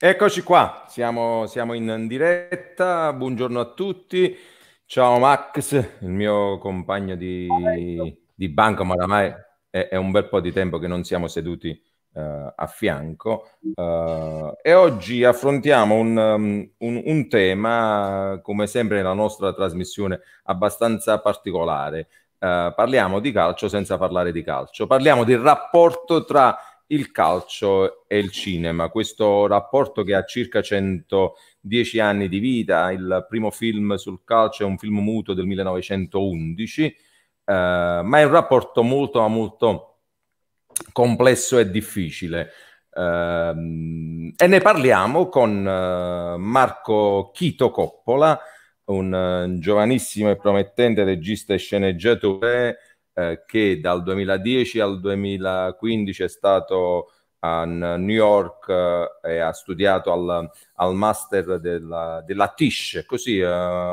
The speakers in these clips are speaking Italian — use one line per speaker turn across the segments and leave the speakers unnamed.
Eccoci qua, siamo, siamo, in diretta, buongiorno a tutti, ciao Max, il mio compagno di, di banco, ma oramai è, è, un bel po' di tempo che non siamo seduti uh, a fianco uh, e oggi affrontiamo un, um, un, un, tema, come sempre nella nostra trasmissione, abbastanza particolare. Uh, parliamo di calcio senza parlare di calcio, parliamo del rapporto tra il calcio e il cinema, questo rapporto che ha circa 110 anni di vita, il primo film sul calcio è un film muto del 1911, eh, ma è un rapporto molto, molto complesso e difficile. Eh, e ne parliamo con eh, Marco Chito Coppola, un eh, giovanissimo e promettente regista e sceneggiatore eh, che dal 2010 al 2015 è stato a New York eh, e ha studiato al, al master della, della, Tisch, così eh,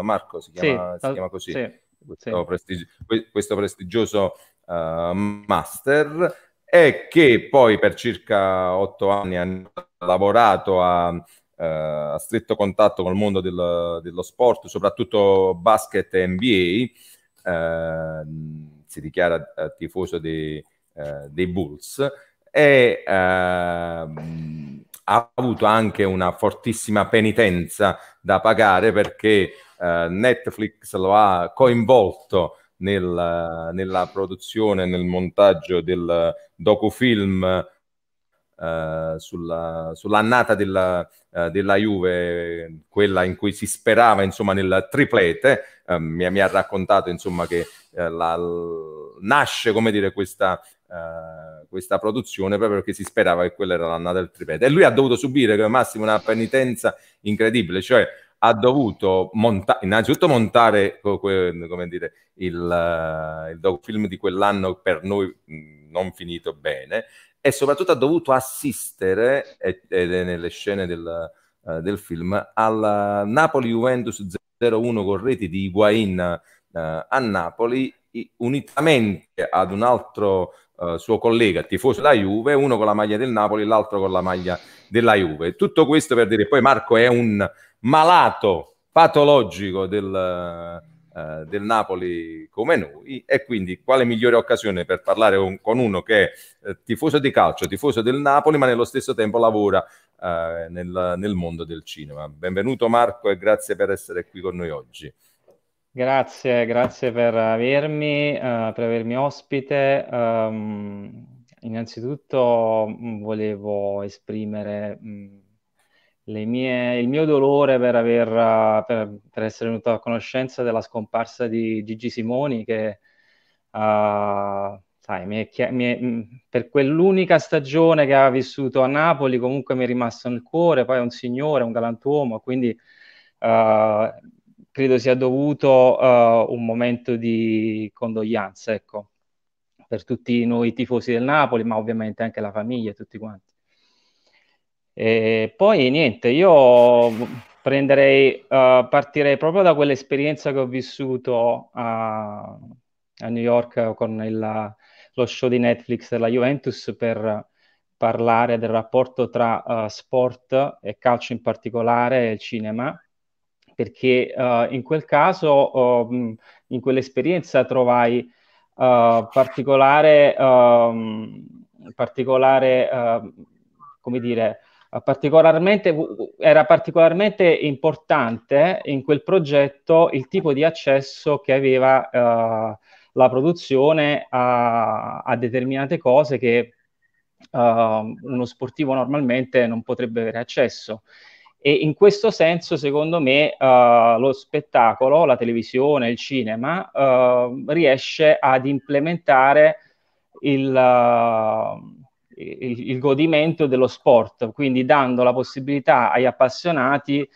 Marco si chiama, sì, si chiama così, sì, questo, sì. Prestigio, questo, prestigioso uh, master e che poi per circa otto anni ha lavorato a, uh, eh, a stretto contatto con il mondo del, dello sport, soprattutto basket e NBA. Uh, si dichiara eh, tifoso dei, eh, dei Bulls e ehm, ha avuto anche una fortissima penitenza da pagare perché eh, Netflix lo ha coinvolto nel, nella produzione, nel montaggio del docufilm eh, sulla, sull'annata della, uh, della, Juve, quella in cui si sperava insomma nel triplete, uh, mi, mi, ha raccontato insomma che la, l- nasce come dire questa, questa produzione proprio perché si sperava che quella era l'annata del triplete e lui ha dovuto subire come Massimo una penitenza incredibile, cioè ha dovuto monta- innanzitutto montare come dire, il, il film di quell'anno per noi mm, non finito bene e soprattutto ha dovuto assistere, ed è nelle scene del, uh, del film, al Napoli-Juventus 0-1 con reti di Higuain uh, a Napoli, unitamente ad un altro uh, suo collega tifoso della Juve, uno con la maglia del Napoli e l'altro con la maglia della Juve. Tutto questo per dire, poi Marco è un malato patologico del eh, del Napoli come noi e quindi quale migliore occasione per parlare con, con uno che è eh, tifoso di calcio, tifoso del Napoli, ma nello stesso tempo lavora eh, nel, nel, mondo del cinema. Benvenuto Marco e grazie per essere qui con noi oggi.
Grazie, grazie per avermi, uh, per avermi ospite. Um, innanzitutto mm, volevo esprimere mh, mm, mie, il mio dolore per, aver, per, per, essere venuto a conoscenza della scomparsa di Gigi Simoni che uh, sai, mi è, mi è, mm, per quell'unica stagione che ha vissuto a Napoli comunque mi è rimasto nel cuore, poi è un signore, un galantuomo, quindi uh, credo sia dovuto uh, un momento di condoglianza, ecco, per tutti noi tifosi del Napoli, ma ovviamente anche la famiglia e tutti quanti. E poi niente, io mm, prenderei, uh, partirei proprio da quell'esperienza che ho vissuto a, a New York con il, lo show di Netflix della Juventus per parlare del rapporto tra uh, sport e calcio in particolare e cinema perché uh, in quel caso, um, in quell'esperienza trovai uh, particolare, um, particolare uh, come dire, particolarmente, era particolarmente importante in quel progetto il tipo di accesso che aveva eh, la produzione a, a, determinate cose che eh, uno sportivo normalmente non potrebbe avere accesso. E in questo senso, secondo me, uh, lo spettacolo, la televisione, il cinema, uh, riesce ad implementare il, il, il godimento dello sport, quindi dando la possibilità agli appassionati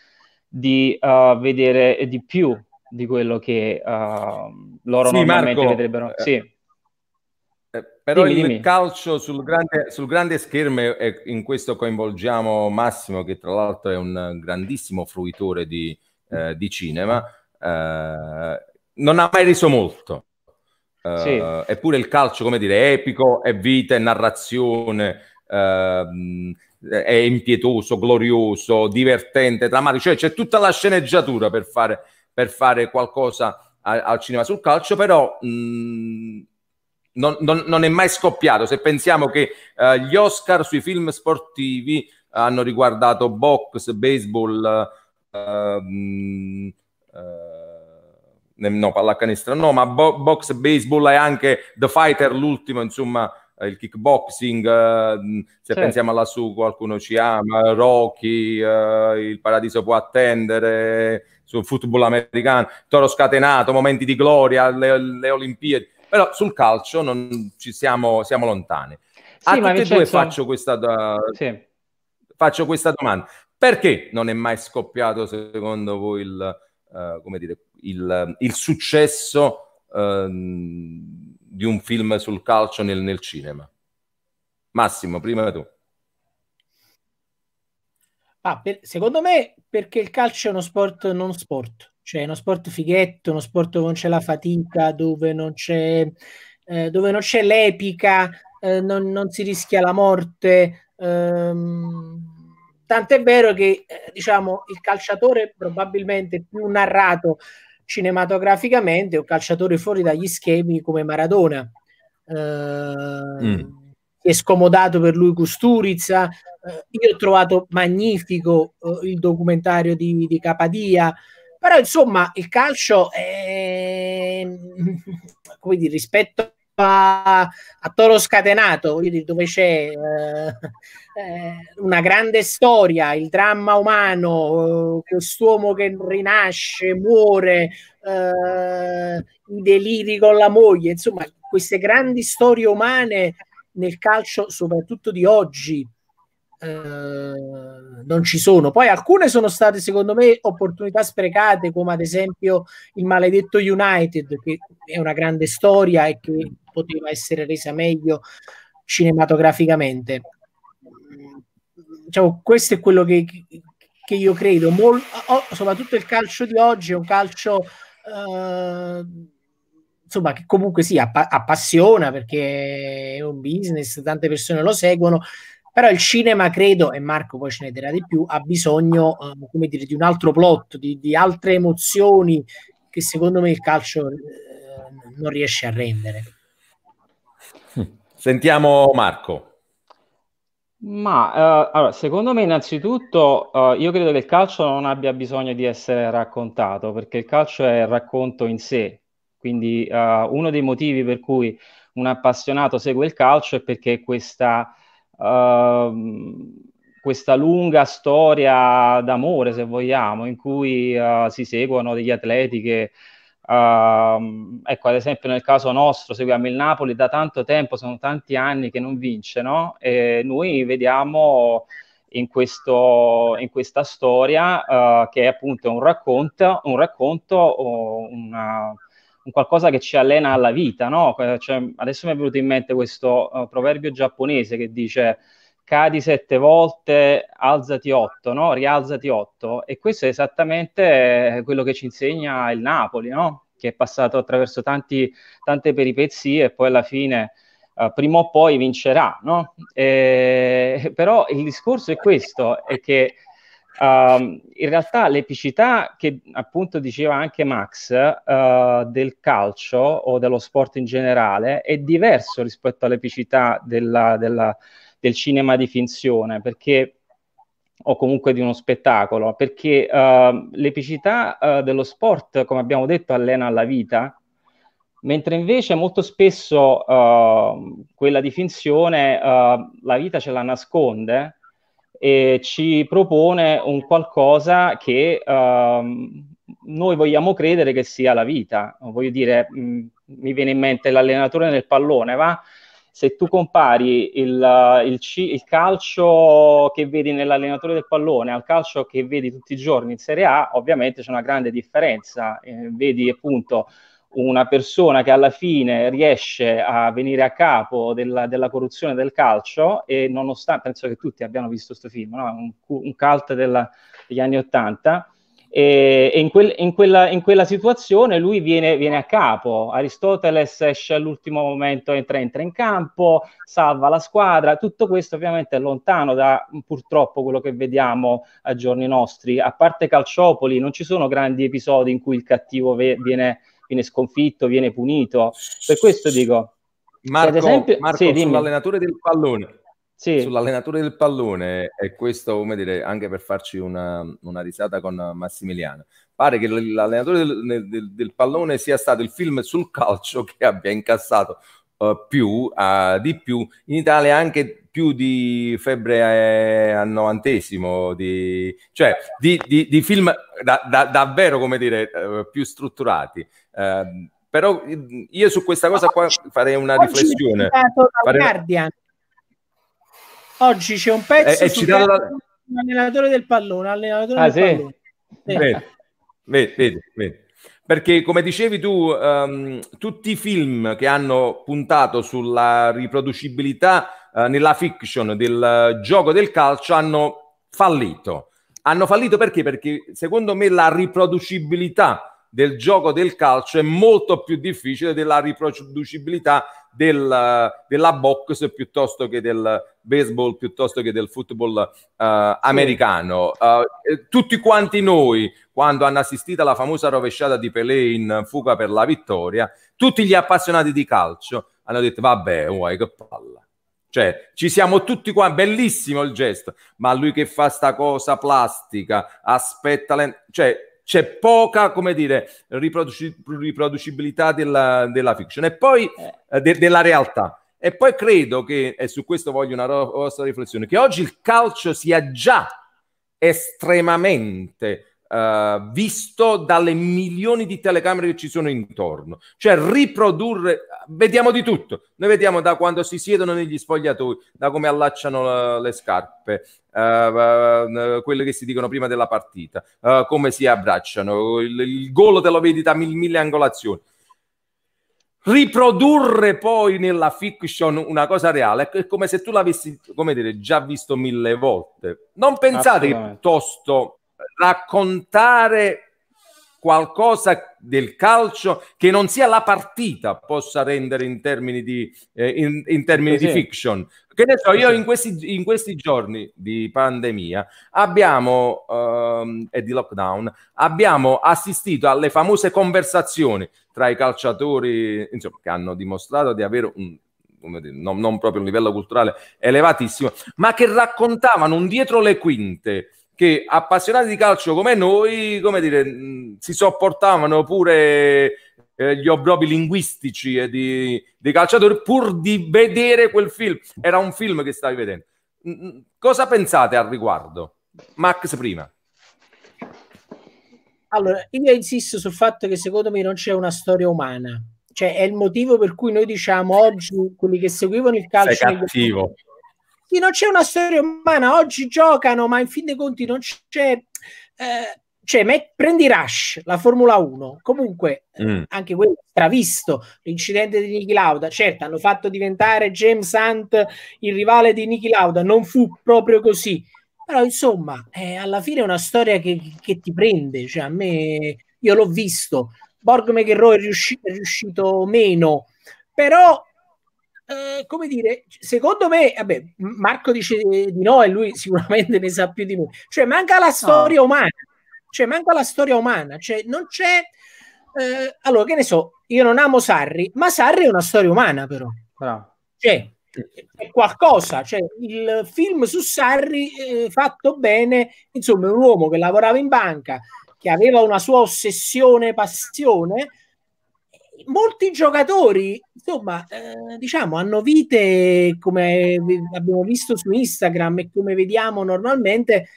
di uh, vedere di più di quello che uh, loro sì, normalmente Marco, vedrebbero. Eh, sì. Eh, però dimmi, il dimmi.
calcio sul grande, sul grande schermo, e in questo coinvolgiamo Massimo, che tra l'altro è un grandissimo fruitore di, eh, di cinema, eh, non ha mai riso molto. Sì. Eh, eppure il calcio, come dire, è epico, è vita, è narrazione, uh, è impietoso, glorioso, divertente, drammatico, cioè c'è tutta la sceneggiatura per fare, per fare qualcosa a, al cinema sul calcio, però mh, mm, non, non, non, è mai scoppiato. Se pensiamo che uh, gli Oscar sui film sportivi hanno riguardato box, baseball, mh, ehm, eh, no, pallacanestro no, ma bo- box baseball è anche The Fighter, l'ultimo, insomma, eh, il kickboxing, eh, se certo. pensiamo lassù qualcuno ci ama, Rocky, eh, il paradiso può attendere, sul football americano, Toro scatenato, momenti di gloria, le, le Olimpiadi, però sul calcio non ci siamo, siamo lontani.
Sì, A tutti Vincenzo... e due faccio
questa, uh, sì. faccio questa domanda. Perché non è mai scoppiato secondo voi il, uh, come dire, il, il successo ehm, di un film sul calcio nel, nel cinema. Massimo, prima tu.
Ah, per, secondo me perché il calcio è uno sport non sport, cioè uno sport fighetto, uno sport dove non c'è la fatica, dove non c'è, eh, dove non c'è l'epica, eh, non, non, si rischia la morte. Ehm, tant'è vero che eh, diciamo, il calciatore probabilmente più narrato cinematograficamente un calciatore fuori dagli schemi come Maradona. Eh, mm. È scomodato per lui Custurizza. Eh, io ho trovato magnifico eh, il documentario di, di Capadia. Però insomma il calcio è, come dire, rispetto a, a toro scatenato, dire, dove c'è eh, eh, una grande storia, il dramma umano, eh, quest'uomo che rinasce, muore, eh, i deliri con la moglie, insomma queste grandi storie umane nel calcio, soprattutto di oggi, Uh, non ci sono. Poi alcune sono state, secondo me, opportunità sprecate, come ad esempio il maledetto United, che è una grande storia e che poteva essere resa meglio cinematograficamente. Diciamo, questo è quello che, che io credo. Mol, oh, soprattutto il calcio di oggi è un calcio eh, insomma, che comunque si sì, app- appassiona perché è un business, tante persone lo seguono. Però il cinema, credo, e Marco poi ce ne dirà di più, ha bisogno eh, come dire, di un altro plot, di, di, altre emozioni che secondo me il calcio eh, non riesce
a rendere. Sentiamo Marco.
Ma uh, allora, secondo me innanzitutto uh, io credo che il calcio non abbia bisogno di essere raccontato perché il calcio è il racconto in sé, quindi uh, uno dei motivi per cui un appassionato segue il calcio è perché questa, ehm, questa lunga storia d'amore, se vogliamo, in cui si seguono degli atleti che Uh, ecco, ad esempio nel caso nostro seguiamo il Napoli da tanto tempo, sono tanti anni che non vince, no? E noi vediamo in, questo, in questa storia uh, che è appunto un racconto, un racconto una, un qualcosa che ci allena alla vita, no? Cioè, adesso mi è venuto in mente questo uh, proverbio giapponese che dice cadi sette volte, alzati otto, no? rialzati otto. E questo è esattamente eh, quello che ci insegna il Napoli, no? che è passato attraverso tanti, tante peripezie e poi alla fine eh, prima o poi vincerà. No? E, però il discorso è questo, è che Uh, in realtà l'epicità che appunto diceva anche Max uh, del calcio o dello sport in generale è diverso rispetto all'epicità della, della, del cinema di finzione, perché o comunque di uno spettacolo, perché uh, l'epicità uh, dello sport, come abbiamo detto, allena la vita, mentre invece molto spesso uh, quella di finzione ehm, la vita ce la nasconde e ci propone un qualcosa che noi vogliamo credere che sia la vita. Voglio dire, mh, mm, mi viene in mente l'allenatore nel pallone, va? se tu compari il, il, il, calcio che vedi nell'allenatore del pallone al calcio che vedi tutti i giorni in Serie A, ovviamente c'è una grande differenza. Eh, vedi appunto una persona che alla fine riesce a venire a capo della, della corruzione del calcio e nonostante, penso che tutti abbiano visto questo film, no? un, un cult della, degli anni Ottanta, e, in, quel, in, quella, in, quella, situazione lui viene, viene, a capo. Aristoteles esce all'ultimo momento, entra, entra, in campo, salva la squadra. Tutto questo ovviamente è lontano da purtroppo quello che vediamo a giorni nostri. A parte Calciopoli, non ci sono grandi episodi in cui il cattivo ve- viene, viene sconfitto, viene punito. Per questo dico.
Marco, cioè, ad esempio, Marco sì, sull'allenatore del pallone sì. sull'allenatore del pallone, e questo come dire, anche per farci una, una risata con Massimiliano, pare che l'allenatore del, del, del, pallone sia stato il film sul calcio che abbia incassato uh, più, uh, di più, in Italia anche più di febbre eh, al novantesimo, di, cioè di, di, di film da, da, davvero come dire, uh, più strutturati ehm, però io su questa cosa qua farei una Oggi riflessione. Farei...
Guardian, Oggi c'è un pezzo è, è citato da... allenatore del pallone, allenatore ah, del sì? pallone.
Sì. Vedi, vedi, vedi, Perché come dicevi tu, um, tutti i film che hanno puntato sulla riproducibilità uh, nella fiction del uh, gioco del calcio hanno fallito. Hanno fallito perché? Perché secondo me la riproducibilità del gioco del calcio è molto più difficile della riproducibilità del, della box piuttosto che del baseball, piuttosto che del football uh, americano. Uh, tutti quanti noi, quando hanno assistito alla famosa rovesciata di Pelé in Fuga per la vittoria, tutti gli appassionati di calcio hanno detto vabbè, uai, che palla. Cioè, ci siamo tutti qua, bellissimo il gesto, ma lui che fa sta cosa plastica, aspetta, le... cioè, c'è poca, come dire, riproduci- riproducibilità della, della, fiction e poi eh. Eh, de- della realtà. E poi credo che, e su questo voglio una vostra riflessione, che oggi il calcio sia già estremamente eh, visto dalle milioni di telecamere che ci sono intorno. Cioè riprodurre, vediamo di tutto. Noi vediamo da quando si siedono negli spogliatoi, da come allacciano le scarpe, uh, uh, quelle che si dicono prima della partita, come si abbracciano, il, il golo te lo vedi da mille, mille angolazioni. Riprodurre poi nella fiction una cosa reale è come se tu l'avessi, come dire, già visto mille volte. Non pensate che piuttosto raccontare qualcosa del calcio che non sia la partita possa rendere in termini di, eh, in, in termini sì. di fiction. Che ne so, io in questi, in questi giorni di pandemia abbiamo, ehm, e di lockdown, abbiamo assistito alle famose conversazioni tra i calciatori, insomma, che hanno dimostrato di avere un non, non, proprio un livello culturale elevatissimo, ma che raccontavano un dietro le quinte che appassionati di calcio come noi, come dire, mm, si sopportavano pure eh, gli obrobi linguistici e di, calciatori pur di vedere quel film. Era un film che stavi vedendo. Mm, mm, cosa pensate al riguardo? Max prima.
Allora, io insisto sul fatto che secondo me non c'è una storia umana. Cioè, è il motivo per cui noi diciamo oggi quelli che seguivano il calcio... Sei
cattivo. Negli
sì, non c'è una storia umana. Oggi giocano, ma in fin dei conti non c'è. Eh, cioè, met- prendi Rush, la Formula 1, comunque eh, mm. anche quello stravisto, l'incidente di Niki Lauda, certo hanno fatto diventare James Hunt il rivale di Niki Lauda, non fu proprio così, però insomma, eh, alla fine è una storia che, che, ti prende, cioè a me, io l'ho visto, Borg McEnroe è, riusci- è riuscito meno, però eh, come dire, secondo me, vabbè, Marco dice di no e lui sicuramente ne sa più di me. Cioè, manca la storia no. umana. Cioè, manca la storia umana. Cioè, non c'è... Eh, allora, che ne so, io non amo Sarri, ma Sarri è una storia umana, però. Bravo. Cioè, c'è qualcosa, cioè il film su Sarri eh, fatto bene, insomma, un uomo che lavorava in banca, che aveva una sua ossessione, passione, molti giocatori, insomma, eh. eh, diciamo, hanno vite come abbiamo visto su Instagram e come vediamo normalmente,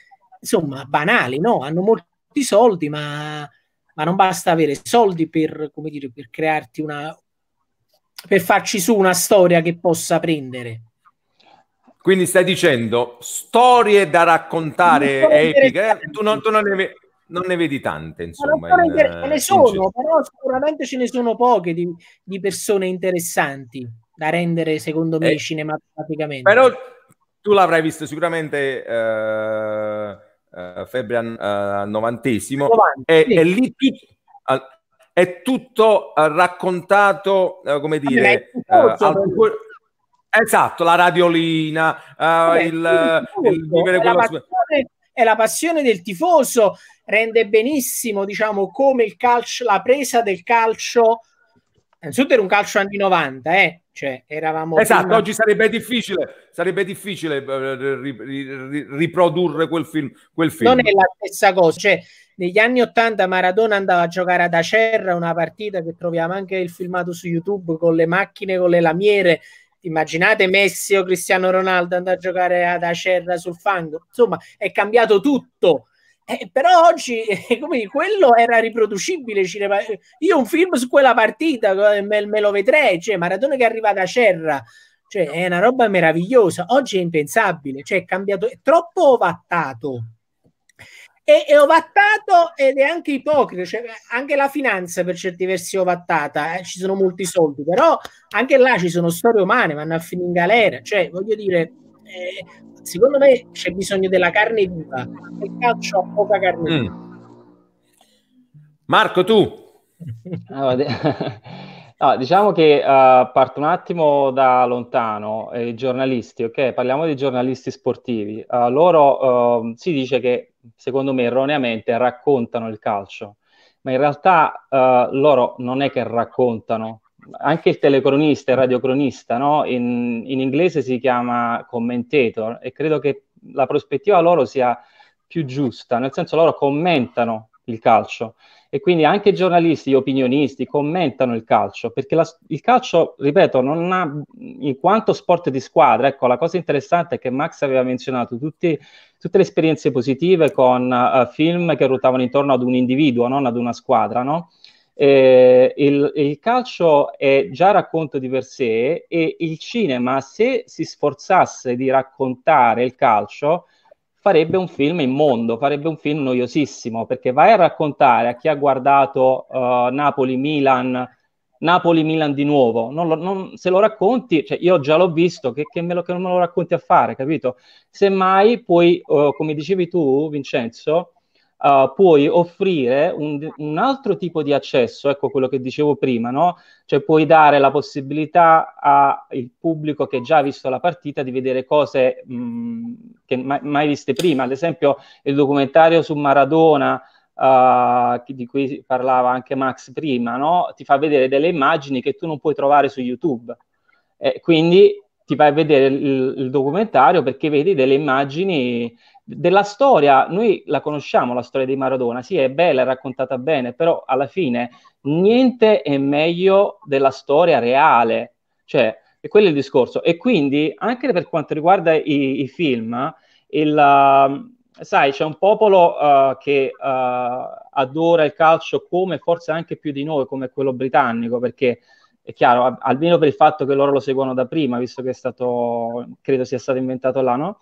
insomma, banali, no? Hanno molti soldi, ma, ma non basta avere soldi per, come dire, per crearti una... per farci su una storia che possa prendere.
Quindi stai dicendo storie da raccontare epiche, eh, tu non, tu non le non ne vedi tante, insomma. In, inter- ne eh, sono,
però sicuramente ce ne sono poche di, di persone interessanti da rendere, secondo me, eh, cinematograficamente. Però
tu l'avrai visto sicuramente eh, eh, Febbre al eh, novantesimo, 90, e, sì. e lì tu, è tutto eh, raccontato, eh, come dire... Esatto, la radiolina, uh, Vabbè, il, il, il, il, vivere quello...
È la passione del tifoso rende benissimo diciamo, come il calcio, la presa del calcio. Innanzitutto era un calcio anni 90, eh? cioè, eravamo esatto, prima... oggi
sarebbe difficile, sarebbe difficile eh, riprodurre quel film, quel film, Non è la
stessa cosa, cioè, negli anni 80 Maradona andava a giocare ad Acerra, una partita che troviamo anche il filmato su YouTube con le macchine, con le lamiere, immaginate Messi o Cristiano Ronaldo andare a giocare ad Acerra sul fango, insomma è cambiato tutto eh, però oggi eh, come, quello era riproducibile. Cinema. Io un film su quella partita eh, me, me lo vedrei. Cioè, Maradona che arriva da Cerra. Cioè, è una roba meravigliosa. Oggi è impensabile. Cioè, è cambiato, è troppo ovattato. È, è ovattato ed è anche ipocrita. Cioè, anche la finanza per certi versi è ovattata. Eh. Ci sono molti soldi, però anche là ci sono storie umane, vanno a finire in galera. Cioè, voglio dire eh, secondo me c'è bisogno della carne viva. il calcio ha poca carne mm.
viva. Mm. Marco, tu? Ah,
no, diciamo che uh, parto un attimo da lontano, eh, i giornalisti, ok? Parliamo di giornalisti sportivi. Uh, loro uh, si dice che, secondo me, erroneamente raccontano il calcio, ma in realtà loro non è che raccontano, anche il telecronista, il radiocronista, no? in, in, inglese si chiama commentator e credo che la prospettiva loro sia più giusta, nel senso loro commentano il calcio e quindi anche i giornalisti, gli opinionisti commentano il calcio, perché la, il calcio, ripeto, non ha, in quanto sport di squadra, ecco, la cosa interessante è che Max aveva menzionato tutti, tutte le esperienze positive con uh, film che ruotavano intorno ad un individuo, non ad una squadra, no? eh, il, il, calcio è già racconto di per sé e il cinema, se si sforzasse di raccontare il calcio, farebbe un film immondo, farebbe un film noiosissimo, perché vai a raccontare a chi ha guardato uh, Napoli-Milan, Napoli-Milan di nuovo, non lo, non, se lo racconti, cioè io già l'ho visto, che, che, me lo, che non me lo racconti a fare, capito? Semmai poi, uh, eh, come dicevi tu, Vincenzo, uh, puoi offrire un, un, altro tipo di accesso, ecco quello che dicevo prima, no? cioè puoi dare la possibilità al pubblico che già ha visto la partita di vedere cose mh, mhmm, che mai, mai viste prima, ad esempio il documentario su Maradona. Uh, di cui parlava anche Max prima, no? ti fa vedere delle immagini che tu non puoi trovare su YouTube. Eh, quindi ti vai a vedere il, il documentario perché vedi delle immagini della storia, noi la conosciamo la storia di Maradona, sì è bella, è raccontata bene, però alla fine niente è meglio della storia reale, cioè e quello è il discorso. E quindi anche per quanto riguarda i, i film, il, sai c'è un popolo uh, che uh, adora il calcio come forse anche più di noi, come quello britannico, perché è chiaro, almeno per il fatto che loro lo seguono da prima, visto che è stato, credo sia stato inventato là, no?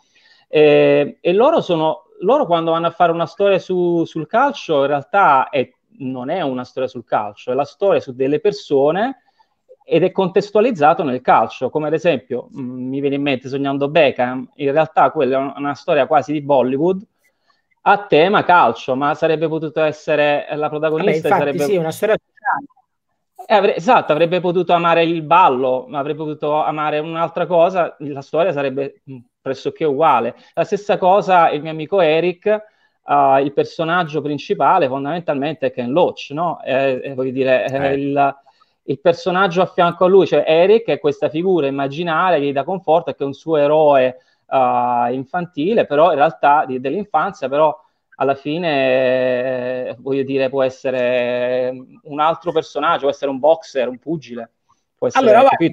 E, e loro, sono, loro quando vanno a fare una storia su, sul calcio, in realtà è, non è una storia sul calcio, è la storia su delle persone ed è contestualizzato nel calcio, come ad esempio mh, mi viene in mente Sognando Beckham, in realtà quella è una storia quasi di Bollywood a tema calcio, ma sarebbe potuto essere la protagonista. Vabbè, infatti, sarebbe... sì, una storia sociale. Avre- esatto, avrebbe potuto amare il ballo, ma avrebbe potuto amare un'altra cosa, la storia sarebbe pressoché uguale. La stessa cosa il mio amico Eric, uh, il personaggio principale fondamentalmente è Ken Loach, no? Eh, voglio dire, eh. il, il, personaggio a fianco a lui, cioè Eric è questa figura immaginaria che gli dà conforto, che è un suo eroe uh, infantile, però in realtà di, dell'infanzia, però alla fine, eh, voglio dire, può essere un altro personaggio, può essere un boxer, un pugile. Può essere, allora, vai,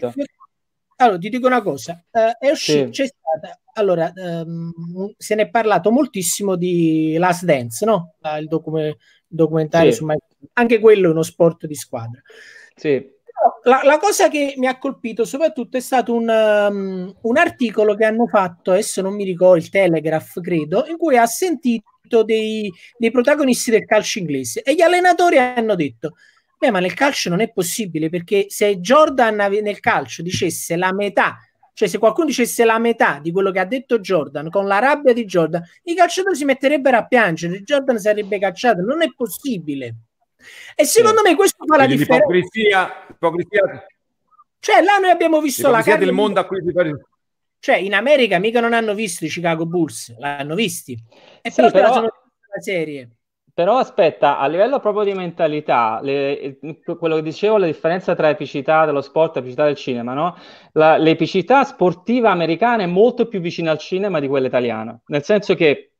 allora, ti dico una cosa, eh, è uscito, sì. stata, allora, ehm, se ne è parlato moltissimo di Last Dance, no? Ah, il, docu- documentario sì. su Michael. Anche quello è uno sport di squadra. Sì. La, la, cosa che mi ha colpito soprattutto è stato un, um, un, articolo che hanno fatto, adesso non mi ricordo, il Telegraph credo, in cui ha sentito dei, dei protagonisti del calcio inglese e gli allenatori hanno detto beh ma nel calcio non è possibile perché se Jordan nel calcio dicesse la metà cioè se qualcuno dicesse la metà di quello che ha detto Jordan con la rabbia di Jordan i calciatori si metterebbero a piangere Jordan sarebbe cacciato non è possibile e secondo sì. me questo fa la differenza
ipocrisia, ipocrisia.
cioè là noi abbiamo visto la carne del mondo a cui si parla cioè, in America mica non hanno visto i Chicago
Bulls, l'hanno visti. E sì, però sono
la serie.
Però aspetta, a livello proprio di mentalità, le, eh, quello che dicevo, la differenza tra epicità dello sport e epicità del cinema, no? La, l'epicità sportiva americana è molto più vicina al cinema di quella italiana, nel senso che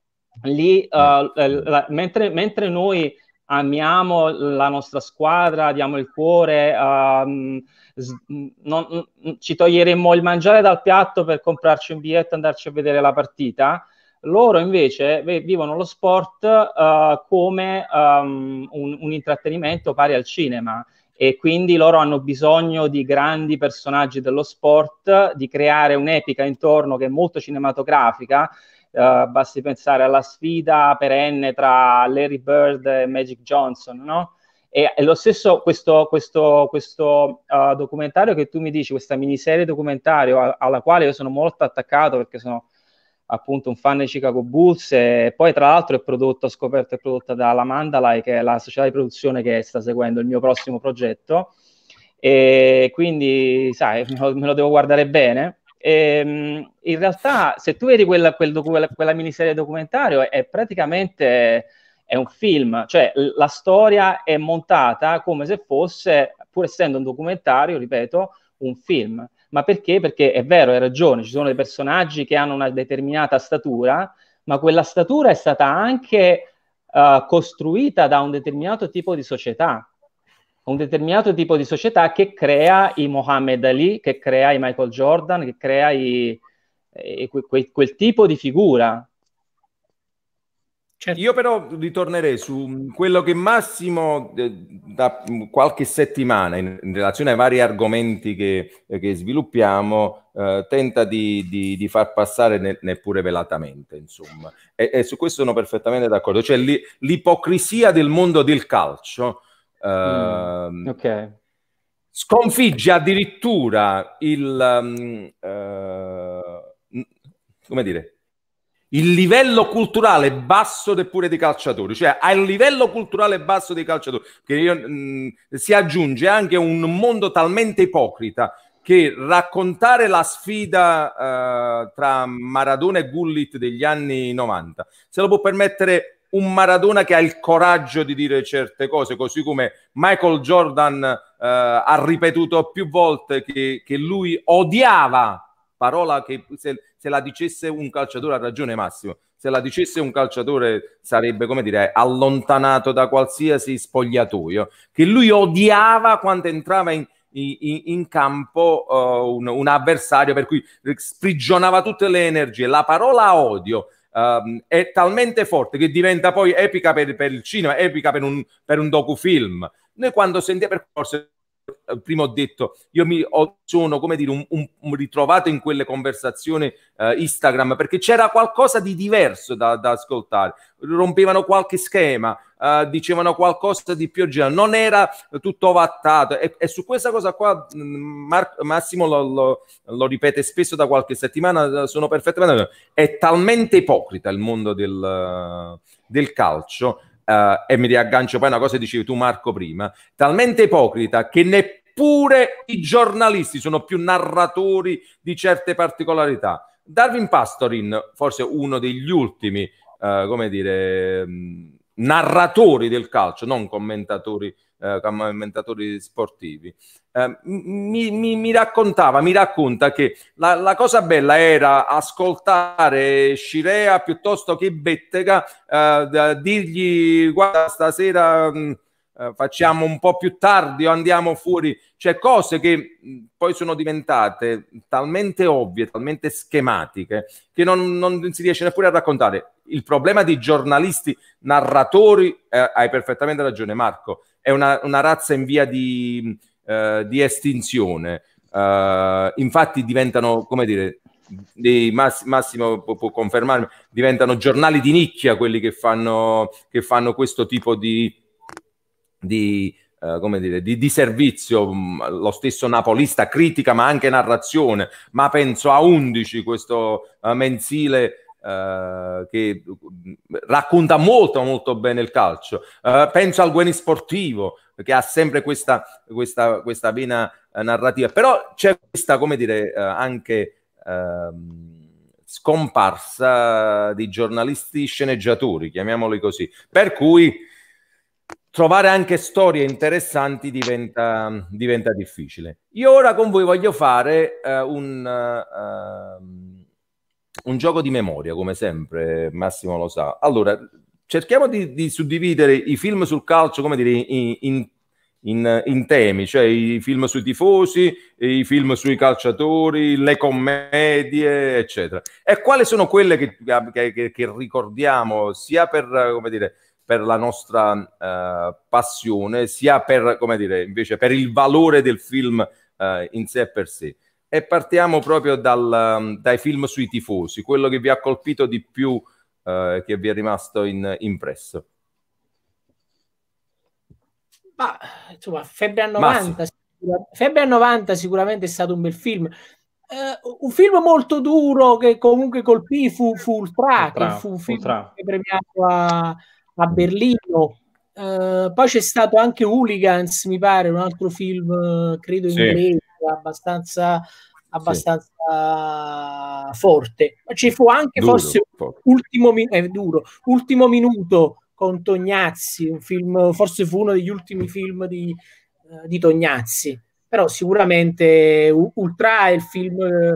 lì, uh, la, mentre, mentre noi amiamo la nostra squadra, diamo il cuore, um, s- non, ci toglieremmo il mangiare dal piatto per comprarci un biglietto e andarci a vedere la partita. Loro invece vivono lo sport uh, come um, un, un intrattenimento pari al cinema e quindi loro hanno bisogno di grandi personaggi dello sport, di creare un'epica intorno che è molto cinematografica eh, basti pensare alla sfida perenne tra Larry Bird e Magic Johnson, no? E, e lo stesso questo, questo, questo uh, documentario che tu mi dici, questa miniserie documentario a, alla quale io sono molto attaccato perché sono appunto un fan dei Chicago Bulls e poi tra l'altro è prodotto, ho scoperto, è prodotta dalla Mandalay che è la società di produzione che sta seguendo il mio prossimo progetto e quindi sai, me lo, me lo devo guardare bene Ehm, in realtà, se tu vedi quella, quel docu- quella, miniserie documentario, è, è praticamente è un film, cioè l- la storia è montata come se fosse, pur essendo un documentario, ripeto, un film. Ma perché? Perché è vero, hai ragione, ci sono dei personaggi che hanno una determinata statura, ma quella statura è stata anche uh, costruita da un determinato tipo di società un determinato tipo di società che crea i Mohammed Ali, che crea i Michael Jordan, che crea i, i, que, quel tipo di
figura. Certo. Io però ritornerei su quello che Massimo eh, da qualche settimana in, in, relazione ai vari argomenti che, eh, che sviluppiamo eh, tenta di, di, di, far passare ne, neppure velatamente, insomma. E, e, su questo sono perfettamente d'accordo. Cioè l'ipocrisia del mondo del calcio Mm, ok. Sconfigge addirittura il, um, eh, come dire, il livello culturale basso pure dei calciatori, cioè al livello culturale basso dei calciatori, che io, mh, mm, si aggiunge anche un mondo talmente ipocrita che raccontare la sfida uh, tra Maradona e Gullit degli anni 90 se lo può permettere un Maradona che ha il coraggio di dire certe cose, così come Michael Jordan eh, ha ripetuto più volte che, che lui odiava, parola che se, se, la dicesse un calciatore ha ragione Massimo, se la dicesse un calciatore sarebbe, come dire, allontanato da qualsiasi spogliatoio, che lui odiava quando entrava in, in, in campo uh, un, un avversario per cui sprigionava tutte le energie, la parola odio um, è talmente forte che diventa poi epica per, per il cinema, epica per un, per un docufilm. Noi quando sentiamo forse eh, prima ho detto, io mi ho, sono come dire un, un, ritrovato in quelle conversazioni eh, Instagram perché c'era qualcosa di diverso da, da ascoltare, rompevano qualche schema, eh, dicevano qualcosa di più originale, non era tutto vattato e, e su questa cosa qua mm, Mar- Massimo lo, lo, lo, ripete spesso da qualche settimana, eh, sono perfettamente è talmente ipocrita il mondo del, del calcio Uh, e mi riaggancio poi a una cosa che dicevi tu Marco prima, talmente ipocrita che neppure i giornalisti sono più narratori di certe particolarità. Darwin Pastorin, forse uno degli ultimi, uh, come dire, mm, narratori del calcio, non commentatori eh, commentatori sportivi. Eh, mi, mi, mi, raccontava, mi racconta che la, la, cosa bella era ascoltare Scirea piuttosto che Bettega, eh, dirgli guarda stasera... Mm, eh, facciamo un po' più tardi o andiamo fuori, cioè cose che mm, poi sono diventate talmente ovvie, talmente schematiche, che non, non si riesce neppure a raccontare. Il problema di giornalisti narratori, eh, hai perfettamente ragione Marco, è una, una razza in via di, uh, di estinzione. Uh, infatti diventano, come dire, dei mass- Massimo può, può, confermarmi, diventano giornali di nicchia quelli che fanno, che fanno questo tipo di, di Uh, come dire, di, di, servizio, mm, lo stesso napolista, critica ma anche narrazione, ma penso a 11 questo uh, mensile eh, che mm, racconta molto molto bene il calcio. Eh, penso al Gueni Sportivo, che ha sempre questa, questa, questa vena eh, narrativa, però c'è questa, come dire, eh, anche ehm, scomparsa di giornalisti sceneggiatori, chiamiamoli così, per cui trovare anche storie interessanti diventa, diventa difficile. Io ora con voi voglio fare uh, un... uh, un gioco di memoria, come sempre, Massimo lo sa. Allora, cerchiamo di, di suddividere i film sul calcio, come dire, in, in in, in, temi, cioè i film sui tifosi, i film sui calciatori, le commedie, eccetera. E quali sono quelle che, che, che ricordiamo sia per, dire, per la nostra eh, passione, sia per, dire, invece, per, il valore del film eh, in sé per sé? E partiamo proprio dal, um, dai film sui tifosi, quello che vi ha colpito di più, eh, che vi è rimasto in, impresso.
Ma insomma, Febbre a 90, Febbre a 90 sicuramente è stato un bel film. Eh, un film molto duro che comunque colpì fu, fu Ultra, che fu un film Ultra. premiato a, a Berlino. Eh, poi c'è stato anche Hooligans, mi pare, un altro film, eh, credo, sì abbastanza, abbastanza sì. forte. Ci fu anche duro, forse Ultimo, eh, duro, ultimo minuto con Tognazzi, un film, forse fu uno degli ultimi film di, eh, di Tognazzi, però sicuramente Ultra è il film eh,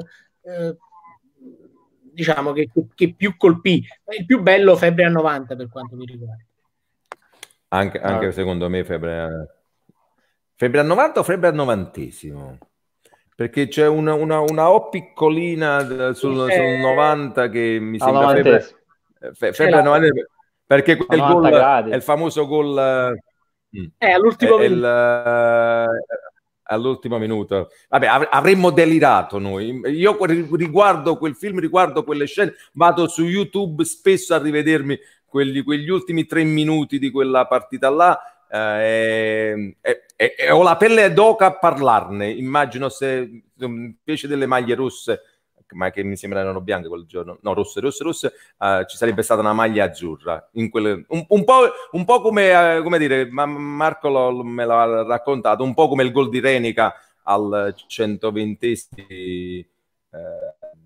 diciamo che, che, più colpì, il più bello Febbre a 90 per quanto mi riguarda.
Anche, anche ah. secondo me Febbre a... Febbre a 90 o Febbre al novantesimo? perché c'è una, una, una O piccolina eh, sul, sul 90 che mi sembra febbre, eh, fe, febbre eh, 90,
perché quel gol gradi. è il
famoso gol eh, mm, all'ultimo è, minuto. Il, all'ultimo minuto. Vabbè, av- avremmo delirato noi. Io riguardo quel film, riguardo quelle scene, vado su YouTube spesso a rivedermi quelli, quegli ultimi tre minuti di quella partita là. Eh, eh, e, e ho la pelle d'oca a parlarne, immagino se invece delle maglie russe, ma che mi sembrano bianche quel giorno, no, russe, russe, russe, uh, ci sarebbe stata una maglia azzurra. Quelle, un, un, po', un, po', come, uh, come dire, ma Marco lo, me l'ha raccontato, un po' come il gol di Renica al 120 uh, eh,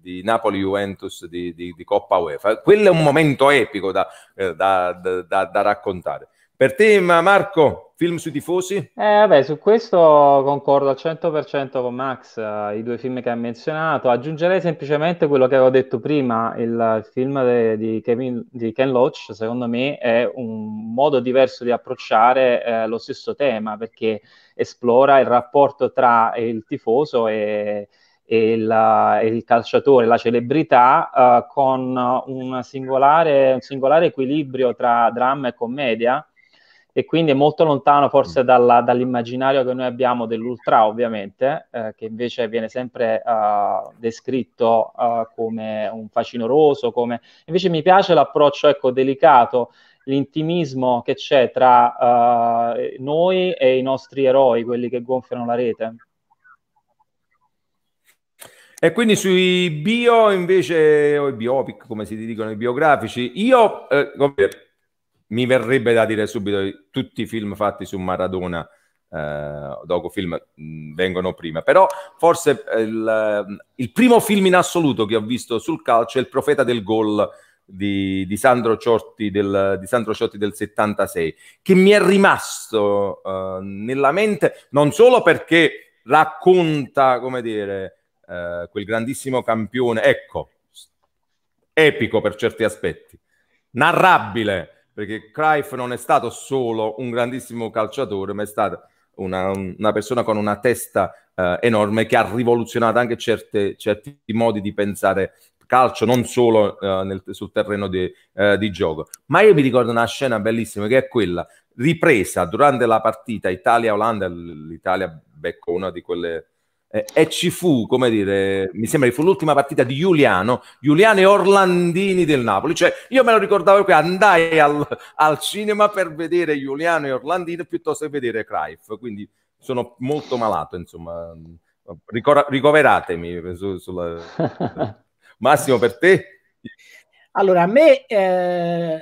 di Napoli-Juventus di, di, di, Coppa UEFA. Quello è un momento epico da, da, da, da raccontare. Per te, Marco, film sui tifosi? Eh,
vabbè, su questo concordo al 100% con Max, eh, i due film che ha menzionato. Aggiungerei semplicemente quello che avevo detto prima, il film de, di, Kevin, di, Ken Loach, secondo me, è un modo diverso di approcciare eh, lo stesso tema, perché esplora il rapporto tra il tifoso e, e il, il, calciatore, la celebrità, uh, con un singolare, un singolare, equilibrio tra dramma e commedia, e quindi è molto lontano forse mm. dalla, dall'immaginario che noi abbiamo dell'ultra ovviamente, eh, che invece viene sempre uh, descritto uh, come un fascino roso, come... invece mi piace l'approccio ecco, delicato, l'intimismo che c'è tra uh, noi e i nostri eroi, quelli che gonfiano la rete.
E quindi sui bio invece, o i biopic come si dicono i biografici, io... Eh, mi verrebbe da dire subito tutti i film fatti su Maradona eh, docufilm mh, vengono prima però forse eh, il, eh, il, primo film in assoluto che ho visto sul calcio è Il profeta del gol di, di, Sandro Ciotti del, di Sandro Ciotti del 76 che mi è rimasto eh, nella mente non solo perché racconta come dire eh, quel grandissimo campione ecco epico per certi aspetti narrabile perché Cruyff non è stato solo un grandissimo calciatore, ma è stata una, una persona con una testa eh, enorme che ha rivoluzionato anche certe, certi modi di pensare calcio, non solo eh, nel, sul terreno di, eh, di, gioco. Ma io mi ricordo una scena bellissima che è quella ripresa durante la partita Italia-Olanda, l'Italia beccò una di quelle eh, e ci fu, come dire, mi sembra che fu l'ultima partita di Giuliano, Giuliano e Orlandini del Napoli, cioè io me lo ricordavo che andai al, al cinema per vedere Giuliano e Orlandini piuttosto che vedere Cruyff, quindi sono molto malato, insomma, Ricor- ricoveratemi su, sulla... Massimo per te? Allora,
a me eh,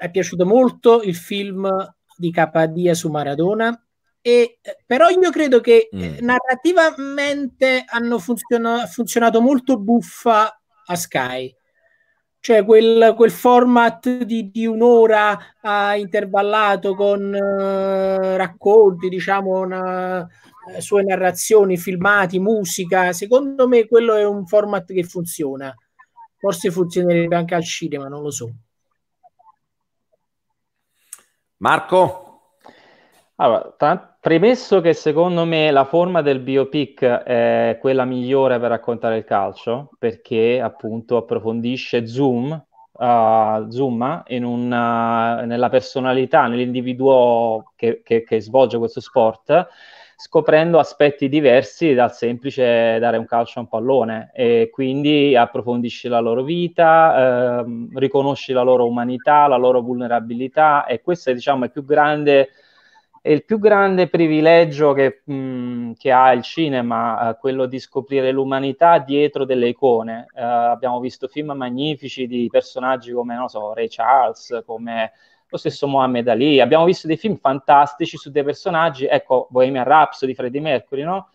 è piaciuto molto il film di Capadia su Maradona e, eh, però io credo che eh, mm. narrativamente hanno funziona- funzionato molto buffa a Sky cioè quel, quel, format di, di un'ora uh, intervallato con uh, racconti, diciamo, una, uh, sue narrazioni, filmati, musica. Secondo me quello è un format che funziona. Forse funzionerebbe anche al cinema, non lo so.
Marco?
Allora, tra... premesso che secondo me la forma del biopic è quella migliore per raccontare il calcio, perché appunto approfondisce Zoom, uh, ah, Zoom in una, ah, nella personalità, nell'individuo che, che, che, svolge questo sport, scoprendo aspetti diversi dal semplice dare un calcio a un pallone e quindi approfondisci la loro vita, ehm, riconosci la loro umanità, la loro vulnerabilità e questo è diciamo il più grande e il più grande privilegio che, mh, che ha il cinema, eh, quello di scoprire l'umanità dietro delle icone. Eh, abbiamo visto film magnifici di personaggi come, non so, Ray Charles, come lo stesso Mohamed Ali. Abbiamo visto dei film fantastici su dei personaggi, ecco, Bohemian Rhapsody, Freddie Mercury, no?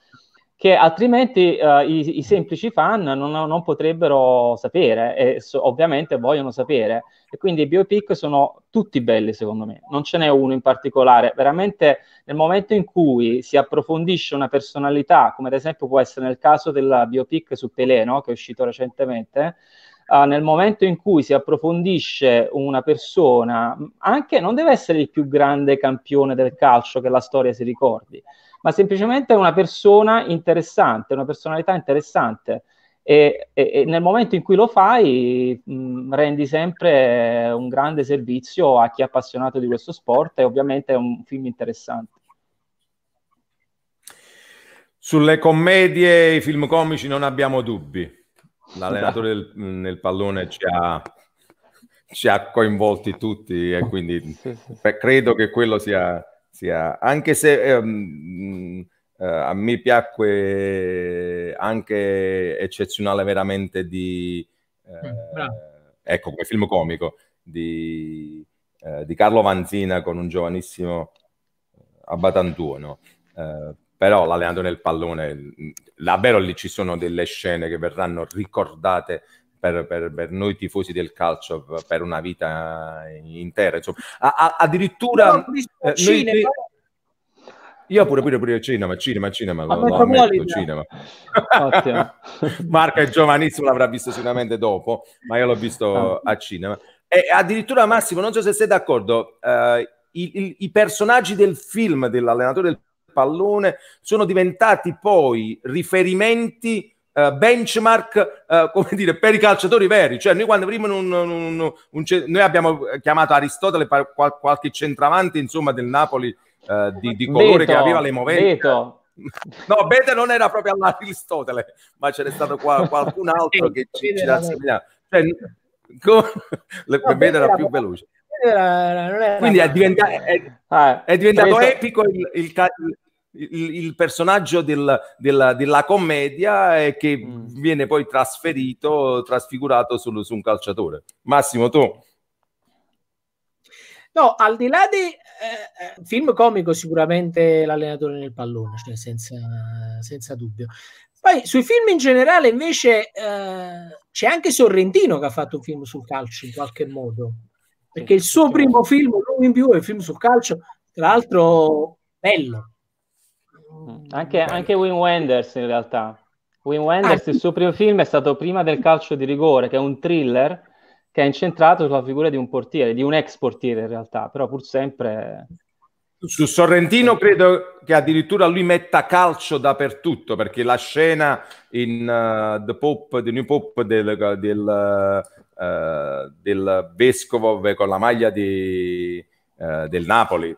che altrimenti eh, i, i, semplici fan non, non potrebbero sapere e so, ovviamente vogliono sapere. E quindi i biopic sono tutti belli secondo me, non ce n'è uno in particolare. Veramente nel momento in cui si approfondisce una personalità, come ad esempio può essere nel caso della biopic su Pelé, no? che è uscito recentemente, Uh, nel momento in cui si approfondisce una persona, anche non deve essere il più grande campione del calcio che la storia si ricordi, ma semplicemente è una persona interessante, una personalità interessante. E, e, e nel momento in cui lo fai, mh, rendi sempre un grande servizio a chi è appassionato di questo sport e ovviamente è un film
interessante. Sulle commedie, e i film comici non abbiamo dubbi. L'allenatore del, nel pallone ci ha, ci ha coinvolti tutti e quindi credo che quello sia sia, anche se ehm, eh, a me piacque anche eccezionale veramente di... Mm, eh, ecco, come film comico di, eh, di, Carlo Vanzina con un giovanissimo eh, Abatantuono. Eh, però l'allenatore nel pallone, davvero lì ci sono delle scene che verranno ricordate per, per, per, noi tifosi del calcio per una vita intera. Insomma. A, a, addirittura... No, eh, cinema. Noi, io pure, pure, pure cinema, cinema, cinema, ah, no, ammetto, cinema. Eh. Marco è giovanissimo, l'avrà visto sicuramente dopo, ma io l'ho visto ah. a cinema. E addirittura Massimo, non so se sei d'accordo, eh, i, i, i personaggi del film dell'allenatore del pallone sono diventati poi riferimenti eh, benchmark, eh, come dire, per i calciatori veri. Cioè, noi quando prima un, un, un, noi abbiamo eh, chiamato Aristotele per qual, qualche centravanti, insomma, del Napoli eh, di, di, colore Beto, che aveva le movenze. Beto. No, Bete non era proprio all'Aristotele, ma c'era stato qua, qualcun altro che ci, ci assomigliava. Cioè, con... le, no, era più veloce.
Era, era, Quindi è,
diventa, è, ah, è diventato epico il, il, il il, il personaggio del, della, della, commedia eh, che mm. viene poi trasferito, trasfigurato su, su un calciatore. Massimo, tu?
No, al di là di eh, eh, film comico, sicuramente l'allenatore nel pallone, cioè senza, senza, dubbio. Poi sui film in generale, invece, eh, c'è anche Sorrentino che ha fatto un film sul calcio in qualche modo. Perché il suo primo film, lui in più, è un film sul calcio, tra
l'altro bello, Mm, anche, anche Wim Wenders in realtà. Wim Wenders, ah, il suo primo film è stato Prima del calcio di rigore, che è un thriller che è
incentrato sulla figura di un portiere, di un ex portiere in realtà, però pur sempre... Su Sorrentino eh. credo che addirittura lui metta calcio dappertutto, perché la scena in uh, The Pope, The New Pope del, del, uh, del vescovo con la maglia di, uh, del Napoli,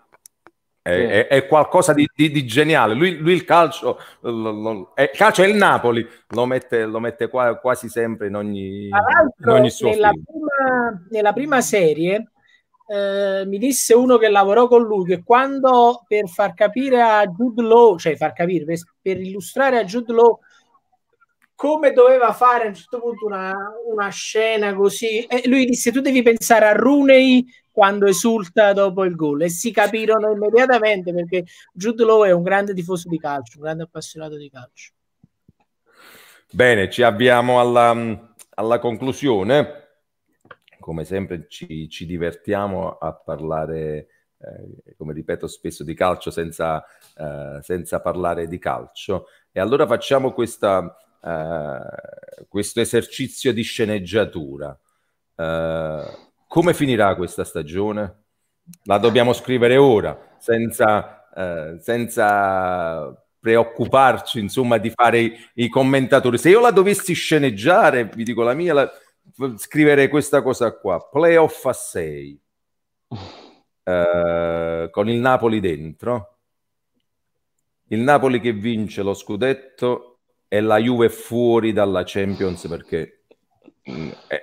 è, sì. è, è qualcosa di, di, di geniale. Lui, lui, il calcio, lo, lo, è, calcio è il Napoli, lo mette, lo mette qua, quasi sempre in ogni, in ogni suo nella
prima, nella prima serie eh, mi disse uno che lavorò con lui che quando per far capire a Jude Law, cioè far capire, per, per illustrare a Jude Law come doveva fare a un certo punto una, una scena così, e eh, lui disse tu devi pensare a Rooney quando esulta dopo il gol e si capirono immediatamente perché Jude Law è un grande tifoso di calcio, un grande appassionato di calcio.
Bene, ci avviamo alla, alla conclusione. Come sempre ci, ci divertiamo a parlare, eh, come ripeto spesso, di calcio senza, eh, senza parlare di calcio. E allora facciamo questa, eh, questo esercizio di sceneggiatura. Eh, come finirà questa stagione? La dobbiamo scrivere ora, senza, eh, senza preoccuparci insomma, di fare i, i, commentatori. Se io la dovessi sceneggiare, vi dico la mia, la, scrivere questa cosa qua, playoff a 6, eh, con il Napoli dentro, il Napoli che vince lo scudetto e la Juve fuori dalla Champions perché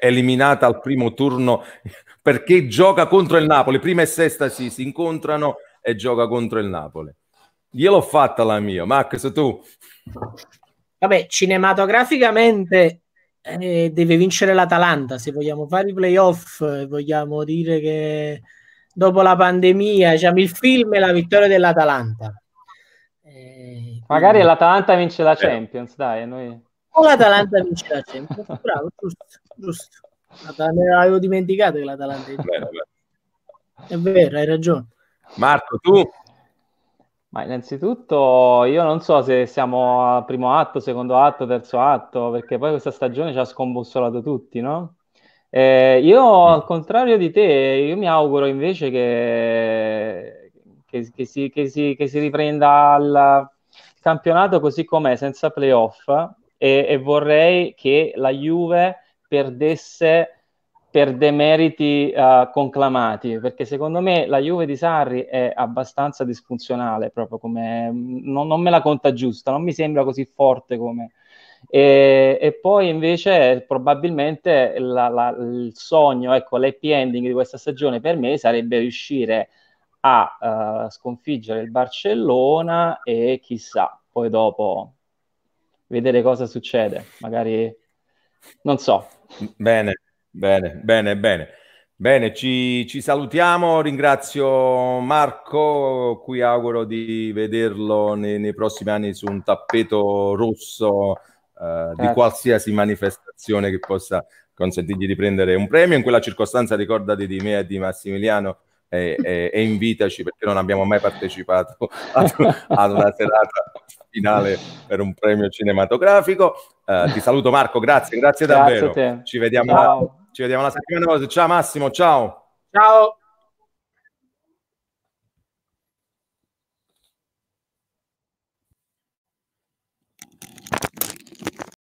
eliminata al primo turno perché gioca contro il Napoli. Prima e sesta sì, si incontrano e gioca contro il Napoli. Gliel'ho fatta la mia, Max, tu.
Vabbè, cinematograficamente eh, deve vincere l'Atalanta se vogliamo fare i playoff, eh, vogliamo dire che dopo la pandemia diciamo, il film è la vittoria dell'Atalanta.
Eh, Magari l'Atalanta vince la eh. Champions, eh. dai, noi
o l'Atalanta vince la Champions. Bravo, giusto, giusto. Me l'avevo dimenticato
che l'Atalanta è
vero,
è vero, hai ragione.
Marco, tu?
Ma innanzitutto io non so se siamo al primo atto, secondo atto, terzo atto, perché poi questa stagione ci ha scombussolato tutti, no? Eh, io al contrario di te, io mi auguro invece che, che, che, si, che si, si, riprenda il campionato così com'è, senza playoff, e, e vorrei che la Juve perdesse per demeriti uh, conclamati, perché secondo me la Juve di Sarri è abbastanza disfunzionale, proprio come mm, non, non me la conta giusta, non mi sembra così forte come... E, e poi invece probabilmente la, la, il sogno, ecco, l'happy ending di questa stagione per me sarebbe riuscire a uh, sconfiggere il Barcellona e chissà, poi dopo vedere cosa
succede. Magari, non so. Bene, bene, bene, bene. Bene, ci, ci, salutiamo, ringrazio Marco, qui auguro di vederlo nei, nei prossimi anni su un tappeto rosso eh, di qualsiasi manifestazione che possa consentirgli di prendere un premio. In quella circostanza ricordati di me e di Massimiliano e, e, e invitaci perché non abbiamo mai partecipato ad, ad una serata finale per un premio cinematografico. Eh, ti saluto Marco, grazie, grazie, grazie davvero. Ci vediamo, la, ci vediamo la settimana prossima. Ciao Massimo, ciao.
Ciao.